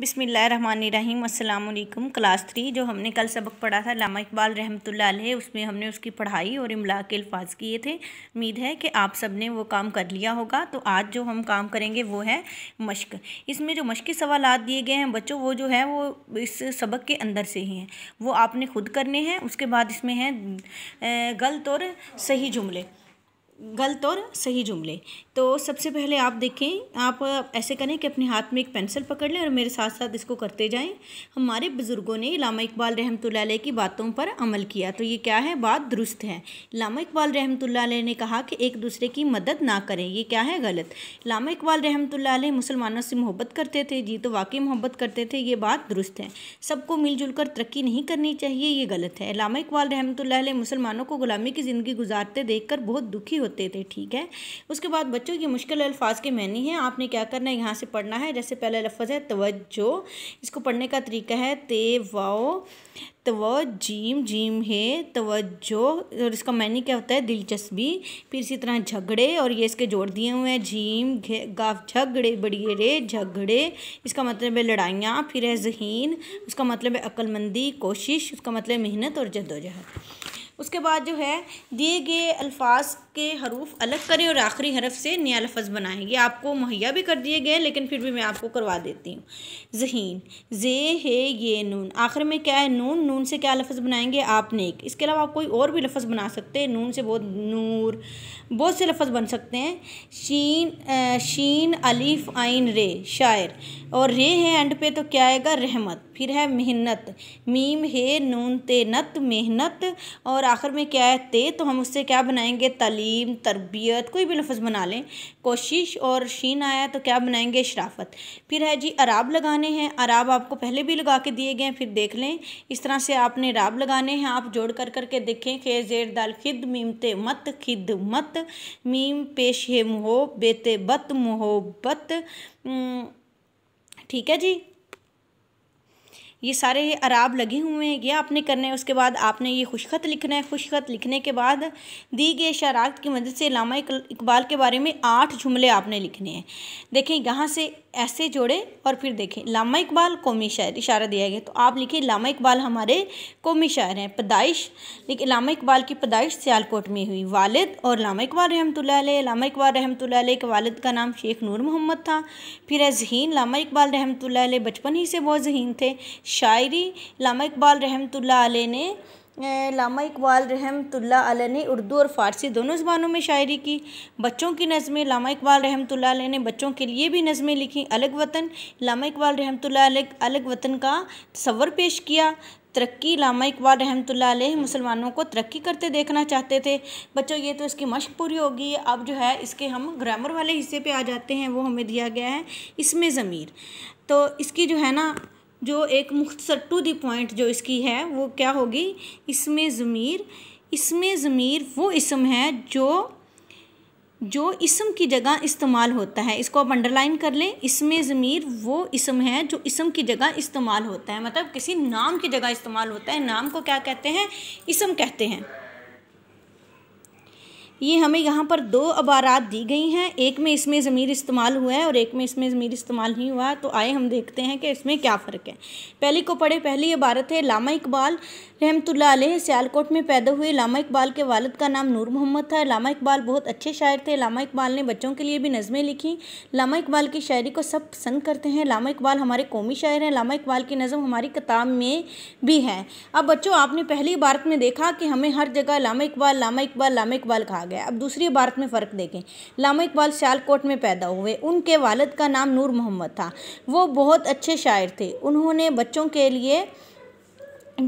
बिसमीम अल्लाम class three जो हमने कल सबक पढ़ा था लामा इकबाल रहमतुल्ला उसमें हमने उसकी पढ़ाई और इमला के अल्फाज किए थे उम्मीद है कि आप सब ने वो काम कर लिया होगा तो आज जो हम काम करेंगे वो है मश्क इसमें जो मश्क़ी सवाल दिए गए हैं बच्चों वो जो है वो इस सबक के अंदर से ही हैं वो आपने खुद करने हैं उसके बाद इसमें हैं गलत और सही जुमले गलत और सही जुमले तो सबसे पहले आप देखें आप ऐसे करें कि अपने हाथ में एक पेंसिल पकड़ लें और मेरे साथ साथ इसको करते जाएं हमारे बुज़ुर्गों ने लामा इकबाल रहमत लाई की बातों पर अमल किया तो ये क्या है बात दुरुस्त है लामा इकबाल रहमत लाई ने कहा कि एक दूसरे की मदद ना करें ये क्या है गलत लामा इकबाल रहमत लाई मुसलमानों से मोहब्बत करते थे जी तो वाकई मोहब्बत करते थे ये बात दुरुस्त है सबको मिलजुल कर तरक्की नहीं करनी चाहिए ये गलत है लामा इकबाल रहमत लाई मुसलमानों को ग़ुलामी की ज़िंदगी गुजारते देख बहुत दुखी होते थे ठीक है उसके बाद बच्चों ये मुश्किल अल्फाज के मैनी हैं आपने क्या करना है यहाँ से पढ़ना है जैसे पहला लफ्ज़ है तवज्जो इसको पढ़ने का तरीका है ते वाओ तव जीम जीम है तवज्जो और इसका मैनी क्या होता है दिलचस्पी फिर इसी तरह झगड़े और ये इसके जोड़ दिए हुए हैं जीम गाफ झगड़े बड़िए रे झगड़े इसका मतलब है लड़ाइयाँ फिर है जहीन उसका मतलब है अक्लमंदी कोशिश उसका मतलब मेहनत और जद्दोजहद उसके बाद जो है दिए गए अल्फाज के हरूफ अलग करें और आखिरी हरफ से नया लफज बनाएं ये आपको मुहैया भी कर दिए गए लेकिन फिर भी मैं आपको करवा देती हूँ जहीन जे है ये नून आखिर में क्या है नून नून से क्या लफज बनाएंगे आप नेक इसके अलावा आप कोई और भी लफज बना सकते हैं नून से बहुत नूर बहुत से लफज बन सकते हैं शीन आ, शीन अलीफ आइन रे शायर और रे है एंड पे तो क्या आएगा रहमत फिर है मेहनत मीम है नून ते नत मेहनत और आखिर में क्या है ते तो हम उससे क्या बनाएंगे तलीम तरबियत कोई भी लफ्ज़ बना लें कोशिश और शीन आया तो क्या बनाएंगे शराफत फिर है जी अराब लगाने हैं अराब आपको पहले भी लगा के दिए गए हैं फिर देख लें इस तरह से आपने राब लगाने हैं आप जोड़ कर करके देखें खे जेर दाल खिद मीम ते मत खिद मत मीम पेश है मोह बेते बत मोहब्बत ठीक है जी ये सारे अराब लगे हुए हैं ये आपने करने है उसके बाद आपने ये खुशखत लिखना है खुशखत लिखने के बाद दी गई शराख्त की मदद से लामा इकबाल के बारे में आठ जुमले आपने लिखने हैं देखें यहाँ से ऐसे जोड़े और फिर देखें लामा इकबाल कौमी शायर इशारा दिया गया तो आप लिखें लामा इकबाल हमारे कौमी शायर हैं पैदाइश लेकिन लामा इकबाल की पैदाइश सियालकोट में हुई वालद और लामा इकबाल रहमत लामा इकबाल रहमत के वालिद का नाम शेख नूर मोहम्मद था फिर है जहीन लामा इकबाल रहमत बचपन ही से बहुत जहीन थे शायरी लामा इकबाल रहमतुल्ला आल ने लामा इकबाल रहमतुल्ला आल ने उर्दू और फ़ारसी दोनों ज़बानों में शायरी की बच्चों की नज़में लामा इकबाल रहमतुल्ला आल ने बच्चों के लिए भी नज़में लिखी अलग वतन लामा इकबाल रहमतुल्ला अलग अलग वतन का तस्वर पेश किया तरक्की लामा इकबाल रहमतुल्ला आल मुसलमानों को तरक्की करते देखना चाहते थे बच्चों ये तो इसकी मशक पूरी होगी अब जो है इसके हम ग्रामर वाले हिस्से पर आ जाते हैं वो हमें दिया गया है इसमें ज़मीर तो इसकी जो है ना जो एक मुख्तसर टू दी पॉइंट जो इसकी है वो क्या होगी इसमें ज़मीर इसमें ज़मीर वो इसम है जो जो इसम की जगह इस्तेमाल होता है इसको आप अंडरलाइन कर लें इसमें ज़मीर वो इसम है जो इसम की जगह इस्तेमाल होता है मतलब किसी नाम की जगह इस्तेमाल होता है नाम को क्या कहते हैं इसम कहते हैं ये हमें यहाँ पर दो अबारात दी गई हैं एक में इसमें ज़मीर इस्तेमाल हुआ है और एक में इसमें ज़मीर इस्तेमाल नहीं हुआ तो आए हम देखते हैं कि इसमें क्या फ़र्क है पहले को पढ़े पहली इबारत है लामा इकबाल रहमतुल्ला अलैह सियालकोट में पैदा हुए लामा इकबाल के वालद का नाम नूर मोहम्मद था लामा इकबाल बहुत अच्छे शायर थे लामा इकबाल ने बच्चों के लिए भी नज़में लिखी लामा इकबाल की शायरी को सब पसंद करते हैं लामा इकबाल हमारे कौमी शायर हैं लामा इकबाल की नज़म हमारी किताब में भी है अब बच्चों आपने पहली इबारत में देखा कि हमें हर जगह लामा इकबाल लामा इकबाल लामा इकबाल कहा गया अब दूसरी इबारत में फ़र्क देखें लामा इकबाल सियालकोट में पैदा हुए उनके वालद का नाम नूर मोहम्मद था वो बहुत अच्छे शायर थे उन्होंने बच्चों के लिए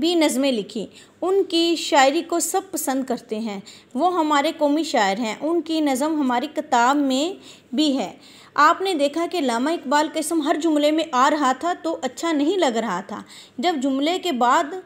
भी नज़में लिखी उनकी शायरी को सब पसंद करते हैं वो हमारे कौमी शायर हैं उनकी नज़म हमारी किताब में भी है आपने देखा कि लामा इकबाल का इसम हर जुमले में आ रहा था तो अच्छा नहीं लग रहा था जब जुमले के बाद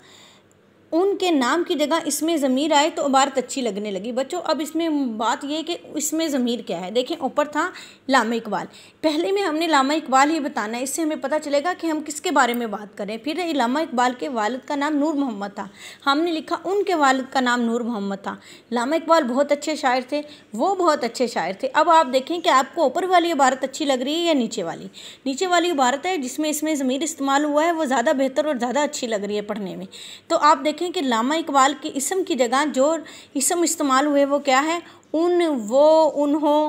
उनके नाम की जगह इसमें ज़मीर आए तो इबारत अच्छी लगने लगी बच्चों अब इसमें बात यह कि इसमें ज़मीर क्या है देखें ऊपर था लामा इकबाल पहले में हमने लामा इकबाल ही बताना है इससे हमें पता चलेगा कि हम किसके बारे में बात करें फिर लामा इकबाल के वालद का नाम नूर मोहम्मद था हमने लिखा उनके वालद का नाम नूर मोहम्मद था लामा इकबाल बहुत अच्छे शायर थे वो बहुत अच्छे शायर थे अब आप देखें कि आपको ऊपर वाली इबारत अच्छी लग रही है या नीचे वाली नीचे वाली इबारत है जिसमें इसमें ज़मीर इस्तेमाल हुआ है वो ज़्यादा बेहतर और ज़्यादा अच्छी लग रही है पढ़ने में तो आप देखें देखें कि लामा इकबाल के इसम की जगह जो इसम इस्तेमाल हुए वो क्या है उन वो उन्हों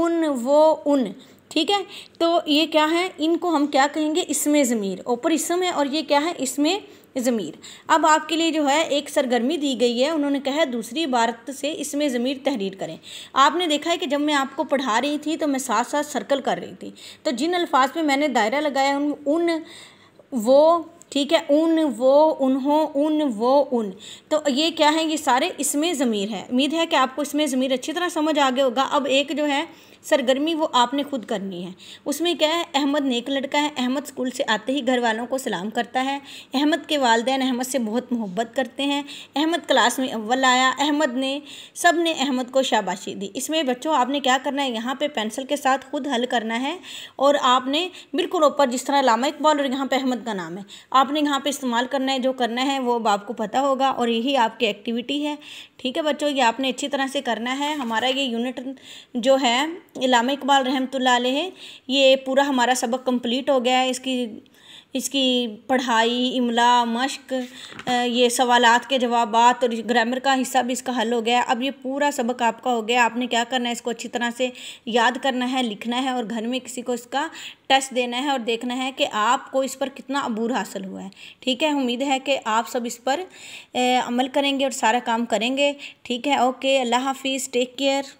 उन वो उन ठीक है तो ये क्या है इनको हम क्या कहेंगे इसमें ज़मीर ऊपर इसम है और ये क्या है इसमें ज़मीर अब आपके लिए जो है एक सरगर्मी दी गई है उन्होंने कहा है दूसरी इबारत से इसमें ज़मीर तहरीर करें आपने देखा है कि जब मैं आपको पढ़ा रही थी तो मैं साथ साथ सर्कल कर रही थी तो जिन अल्फाज में मैंने दायरा लगाया उन उन वो ठीक है उन वो उन्हों उन वो उन तो ये क्या है ये सारे इसमें ज़मीर है उम्मीद है कि आपको इसमें ज़मीर अच्छी तरह समझ आ गया होगा अब एक जो है सरगर्मी वो आपने खुद करनी है उसमें क्या है अहमद नेक लड़का है अहमद स्कूल से आते ही घर वालों को सलाम करता है अहमद के वालदे अहमद से बहुत मोहब्बत करते हैं अहमद क्लास में अव्वल आया अहमद ने सब ने अहमद को शाबाशी दी इसमें बच्चों आपने क्या करना है यहाँ पे पेंसिल के साथ खुद हल करना है और आपने बिल्कुल ऊपर जिस तरह लामा इकबाल और यहाँ पर अहमद का नाम है आप आपने यहाँ पे इस्तेमाल करना है जो करना है वो अब आपको पता होगा और यही आपकी एक्टिविटी है ठीक है बच्चों ये आपने अच्छी तरह से करना है हमारा ये यूनिट जो है इलामा इकबाल रहमत है ये पूरा हमारा सबक कंप्लीट हो गया है इसकी इसकी पढ़ाई इमला मश्क ये सवालात के जवाब और ग्रामर का हिस्सा भी इसका हल हो गया अब ये पूरा सबक आपका हो गया आपने क्या करना है इसको अच्छी तरह से याद करना है लिखना है और घर में किसी को इसका टेस्ट देना है और देखना है कि आपको इस पर कितना अबूर हासिल हुआ है ठीक है उम्मीद है कि आप सब इस पर अमल करेंगे और सारा काम करेंगे ठीक है ओके अल्लाह हाफिज़ टेक केयर